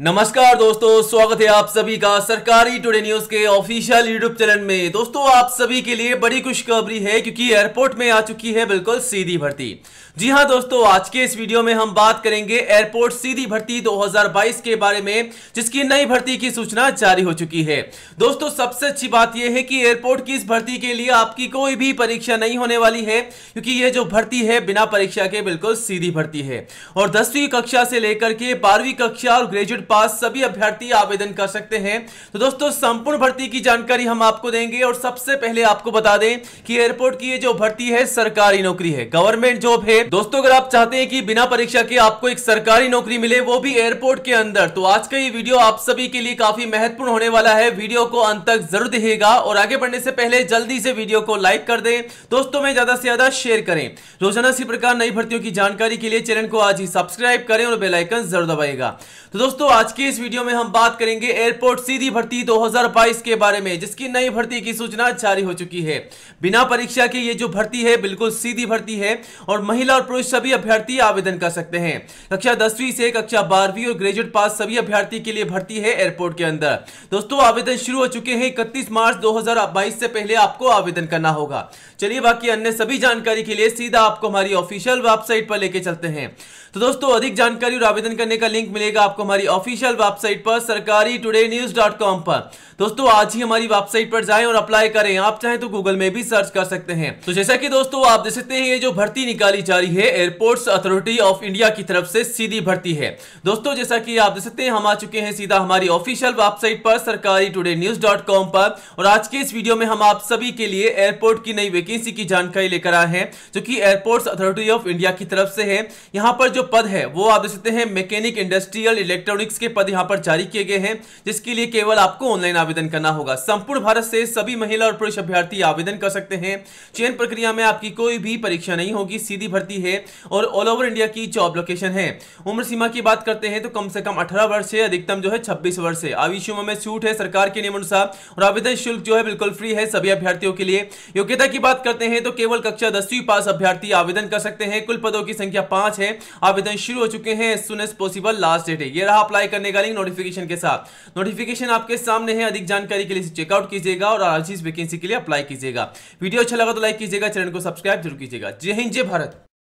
नमस्कार दोस्तों स्वागत है आप सभी का सरकारी टुडे न्यूज के ऑफिशियल यूट्यूब चैनल में दोस्तों आप सभी के लिए बड़ी खुशखबरी है क्योंकि एयरपोर्ट में आ चुकी है बिल्कुल सीधी भर्ती जी हां दोस्तों आज के इस वीडियो में हम बात करेंगे एयरपोर्ट सीधी भर्ती 2022 के बारे में जिसकी नई भर्ती की सूचना जारी हो चुकी है दोस्तों सबसे अच्छी बात यह है कि एयरपोर्ट की इस भर्ती के लिए आपकी कोई भी परीक्षा नहीं होने वाली है क्योंकि ये जो भर्ती है बिना परीक्षा के बिल्कुल सीधी भर्ती है और दसवीं कक्षा से लेकर के बारहवीं कक्षा और ग्रेजुएट पास सभी अभ्यर्थी आवेदन कर सकते हैं तो दोस्तों संपूर्ण भर्ती की जानकारी हम आपको देंगे और सबसे पहले आपको बता दें कि एयरपोर्ट की ये जो भर्ती है सरकारी नौकरी है गवर्नमेंट जॉब है दोस्तों अगर आप चाहते हैं कि बिना परीक्षा के आपको एक सरकारी नौकरी मिले वो भी एयरपोर्ट के अंदर तो आज का ये वीडियो आप सभी के लिए काफी महत्वपूर्ण होने वाला है वीडियो को अंत तक जरूर देखिएगा और आगे बढ़ने से पहले जल्दी से वीडियो को लाइक कर दें दोस्तों में ज्यादा से ज्यादा शेयर करें रोजाना इसी प्रकार नई भर्तियों की जानकारी के लिए चैनल को आज ही सब्सक्राइब करें और बेलाइकन जरूर दबाएगा तो दोस्तों आज की इस वीडियो में हम बात करेंगे एयरपोर्ट सीधी भर्ती 2022 के बारे में जिसकी नई भर्ती की सूचना जारी हो चुकी है बिना परीक्षा के ये जो भर्ती है बिल्कुल सीधी भर्ती है और महिला और पुरुष सभी अभ्यर्थी आवेदन कर सकते हैं कक्षा दसवीं से कक्षा बारहवीं और ग्रेजुएट पास सभी अभ्यर्थी के लिए भर्ती है एयरपोर्ट के अंदर दोस्तों आवेदन शुरू हो चुके हैं इकतीस मार्च दो से पहले आपको आवेदन करना होगा चलिए बाकी अन्य सभी जानकारी के लिए सीधा आपको हमारी ऑफिशियल वेबसाइट पर लेके चलते हैं तो दोस्तों अधिक जानकारी और आवेदन करने का लिंक मिलेगा आपको हमारी ऑफिशियल वेबसाइट पर सरकारी टुडे न्यूज डॉट कॉम पर दोस्तों आज ही हमारी वेबसाइट पर जाएं और अप्लाई करें आप चाहें तो गूगल में भी सर्च कर सकते हैं तो जैसा कि दोस्तों आप देख सकते हैं ये जो भर्ती निकाली जा रही है एयरपोर्ट्स अथॉरिटी ऑफ इंडिया की तरफ से सीधी भर्ती है दोस्तों जैसा कि आप देख सकते हैं हम आ चुके हैं सीधा हमारी ऑफिशियल वेबसाइट पर सरकारी टूडे न्यूज डॉट कॉम पर और आज के इस वीडियो में हम आप सभी के लिए एयरपोर्ट की नई वैकेंसी की जानकारी लेकर आए हैं जो की एयरपोर्ट्स अथॉरिटी ऑफ इंडिया की तरफ से है यहाँ पर जो पद है वो आप देख सकते हैं मैकेनिक इंडस्ट्रियल इलेक्ट्रॉनिक सिक्स के पद यहाँ पर जारी किए गए हैं जिसके लिए केवल आपको ऑनलाइन आवेदन करना होगा संपूर्ण भारत से सभी महिला और पुरुष अभ्यर्थी आवेदन कर सकते हैं चयन प्रक्रिया में आपकी कोई भी परीक्षा नहीं होगी सीधी भर्ती है और ऑल ओवर इंडिया की जॉब लोकेशन है उम्र सीमा की बात करते हैं तो कम से कम अठारह वर्ष से अधिकतम जो है छब्बीस वर्ष से आयुष उम्र में छूट है सरकार के नियमानुसार और आवेदन शुल्क जो है बिल्कुल फ्री है सभी अभ्यर्थियों के लिए योग्यता की बात करते हैं तो केवल कक्षा दसवीं पास अभ्यर्थी आवेदन कर सकते हैं कुल पदों की संख्या पांच है आवेदन शुरू हो चुके हैं soon as possible last date है ये रहा अप्लाई अप्लाई करने का लिंक नोटिफिकेशन के साथ नोटिफिकेशन आपके सामने है अधिक जानकारी के लिए चेकआउट कीजिएगा और आर वैकेंसी के लिए अप्लाई कीजिएगा वीडियो अच्छा लगा तो लाइक कीजिएगा चैनल को सब्सक्राइब जरूर कीजिएगा जय हिंद जय भारत